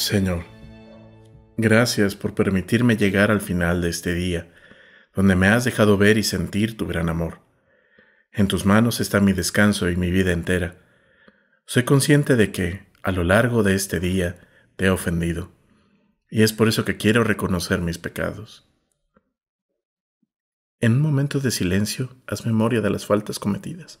Señor, gracias por permitirme llegar al final de este día, donde me has dejado ver y sentir tu gran amor. En tus manos está mi descanso y mi vida entera. Soy consciente de que, a lo largo de este día, te he ofendido, y es por eso que quiero reconocer mis pecados. En un momento de silencio, haz memoria de las faltas cometidas.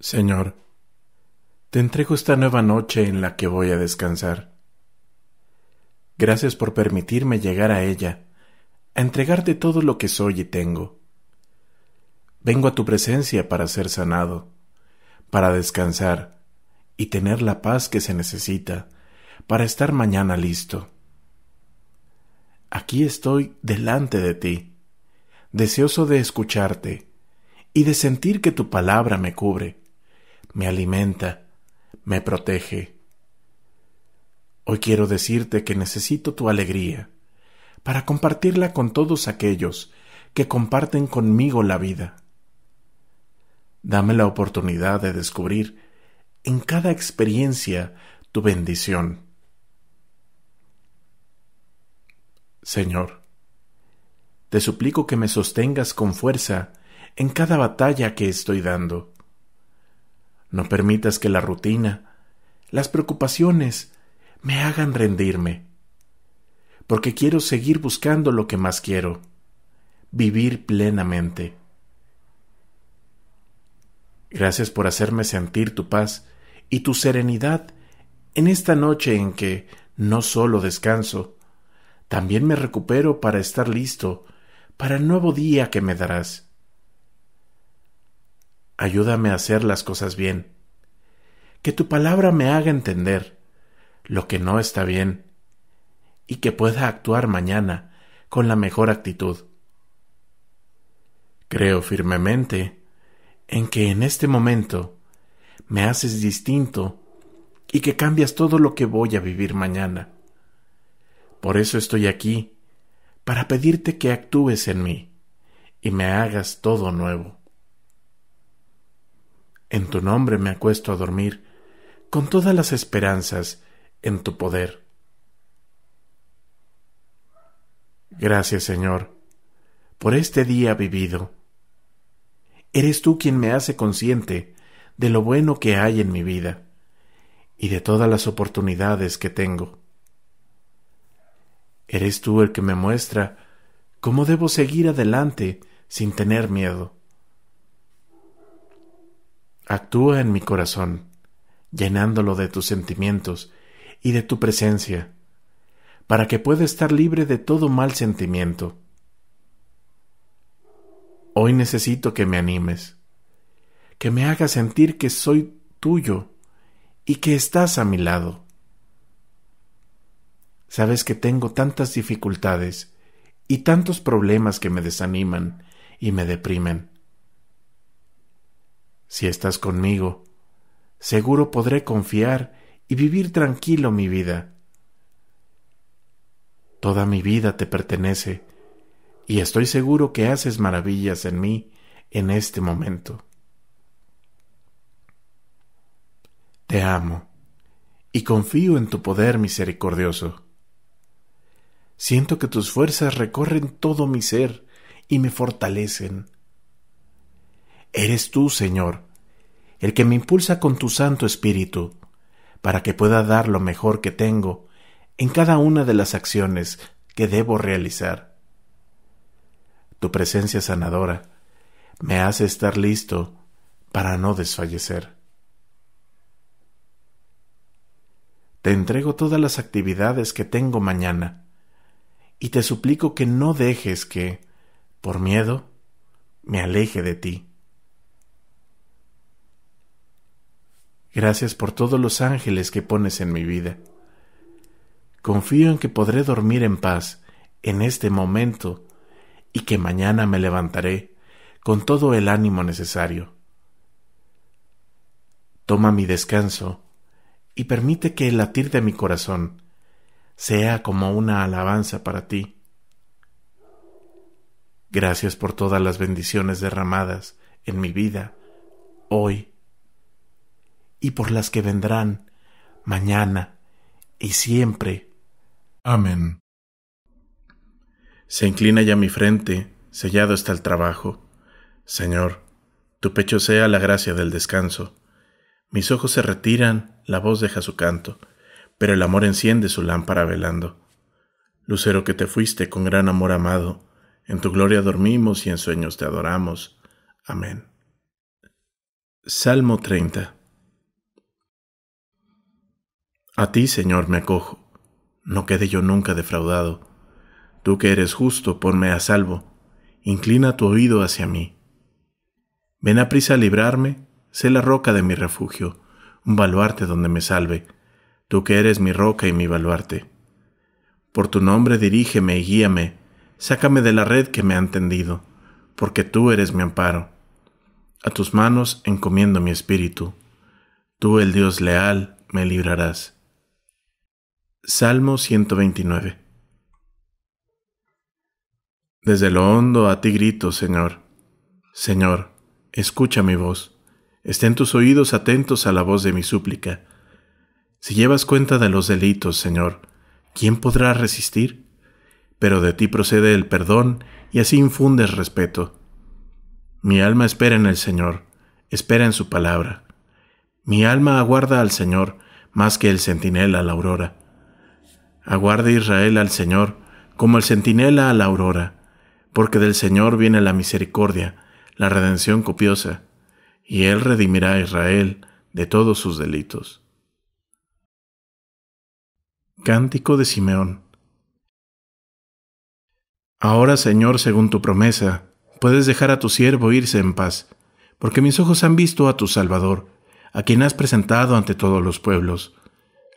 Señor, te entrego esta nueva noche en la que voy a descansar. Gracias por permitirme llegar a ella, a entregarte todo lo que soy y tengo. Vengo a tu presencia para ser sanado, para descansar y tener la paz que se necesita para estar mañana listo. Aquí estoy delante de ti, deseoso de escucharte y de sentir que tu palabra me cubre me alimenta, me protege. Hoy quiero decirte que necesito tu alegría para compartirla con todos aquellos que comparten conmigo la vida. Dame la oportunidad de descubrir en cada experiencia tu bendición. Señor, te suplico que me sostengas con fuerza en cada batalla que estoy dando no permitas que la rutina, las preocupaciones, me hagan rendirme, porque quiero seguir buscando lo que más quiero, vivir plenamente. Gracias por hacerme sentir tu paz y tu serenidad en esta noche en que no solo descanso, también me recupero para estar listo para el nuevo día que me darás ayúdame a hacer las cosas bien. Que tu palabra me haga entender lo que no está bien y que pueda actuar mañana con la mejor actitud. Creo firmemente en que en este momento me haces distinto y que cambias todo lo que voy a vivir mañana. Por eso estoy aquí, para pedirte que actúes en mí y me hagas todo nuevo. En tu nombre me acuesto a dormir, con todas las esperanzas en tu poder. Gracias, Señor, por este día vivido. Eres tú quien me hace consciente de lo bueno que hay en mi vida y de todas las oportunidades que tengo. Eres tú el que me muestra cómo debo seguir adelante sin tener miedo. Actúa en mi corazón, llenándolo de tus sentimientos y de tu presencia, para que pueda estar libre de todo mal sentimiento. Hoy necesito que me animes, que me hagas sentir que soy tuyo y que estás a mi lado. Sabes que tengo tantas dificultades y tantos problemas que me desaniman y me deprimen. Si estás conmigo, seguro podré confiar y vivir tranquilo mi vida. Toda mi vida te pertenece, y estoy seguro que haces maravillas en mí en este momento. Te amo, y confío en tu poder misericordioso. Siento que tus fuerzas recorren todo mi ser y me fortalecen. Eres tú, Señor, el que me impulsa con tu Santo Espíritu, para que pueda dar lo mejor que tengo en cada una de las acciones que debo realizar. Tu presencia sanadora me hace estar listo para no desfallecer. Te entrego todas las actividades que tengo mañana y te suplico que no dejes que, por miedo, me aleje de ti. Gracias por todos los ángeles que pones en mi vida. Confío en que podré dormir en paz en este momento y que mañana me levantaré con todo el ánimo necesario. Toma mi descanso y permite que el latir de mi corazón sea como una alabanza para ti. Gracias por todas las bendiciones derramadas en mi vida hoy y por las que vendrán, mañana y siempre. Amén. Se inclina ya mi frente, sellado está el trabajo. Señor, tu pecho sea la gracia del descanso. Mis ojos se retiran, la voz deja su canto, pero el amor enciende su lámpara velando. Lucero que te fuiste con gran amor amado, en tu gloria dormimos y en sueños te adoramos. Amén. Salmo 30 a ti, Señor, me acojo. No quede yo nunca defraudado. Tú que eres justo, ponme a salvo. Inclina tu oído hacia mí. Ven a prisa a librarme, sé la roca de mi refugio, un baluarte donde me salve. Tú que eres mi roca y mi baluarte. Por tu nombre dirígeme y guíame, sácame de la red que me han tendido, porque tú eres mi amparo. A tus manos encomiendo mi espíritu. Tú, el Dios leal, me librarás. Salmo 129 Desde lo hondo a ti grito, Señor. Señor, escucha mi voz. Estén tus oídos atentos a la voz de mi súplica. Si llevas cuenta de los delitos, Señor, ¿quién podrá resistir? Pero de ti procede el perdón y así infundes respeto. Mi alma espera en el Señor, espera en su palabra. Mi alma aguarda al Señor más que el centinela a la aurora Aguarde Israel al Señor, como el centinela a la aurora, porque del Señor viene la misericordia, la redención copiosa, y Él redimirá a Israel de todos sus delitos. Cántico de Simeón Ahora, Señor, según tu promesa, puedes dejar a tu siervo irse en paz, porque mis ojos han visto a tu Salvador, a quien has presentado ante todos los pueblos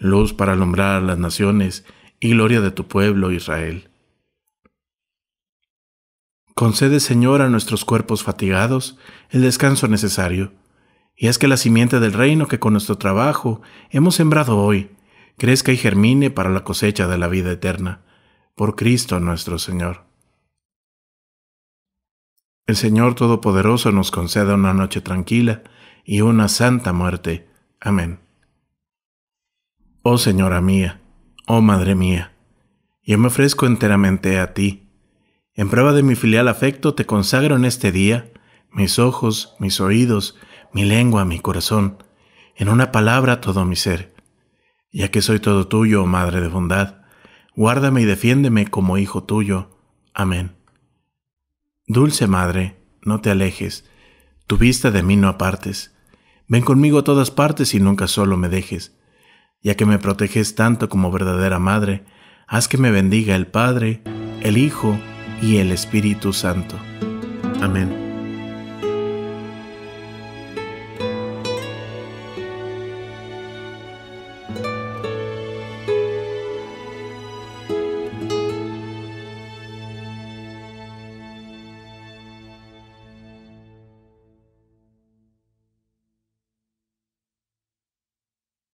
luz para alumbrar las naciones y gloria de tu pueblo Israel. Concede, Señor, a nuestros cuerpos fatigados el descanso necesario, y haz que la simiente del reino que con nuestro trabajo hemos sembrado hoy crezca y germine para la cosecha de la vida eterna, por Cristo nuestro Señor. El Señor Todopoderoso nos conceda una noche tranquila y una santa muerte. Amén. Oh Señora mía, oh Madre mía, yo me ofrezco enteramente a ti. En prueba de mi filial afecto te consagro en este día mis ojos, mis oídos, mi lengua, mi corazón, en una palabra todo mi ser. Ya que soy todo tuyo, oh Madre de bondad, guárdame y defiéndeme como hijo tuyo. Amén. Dulce Madre, no te alejes, tu vista de mí no apartes. Ven conmigo a todas partes y nunca solo me dejes ya que me proteges tanto como verdadera madre, haz que me bendiga el Padre, el Hijo y el Espíritu Santo. Amén.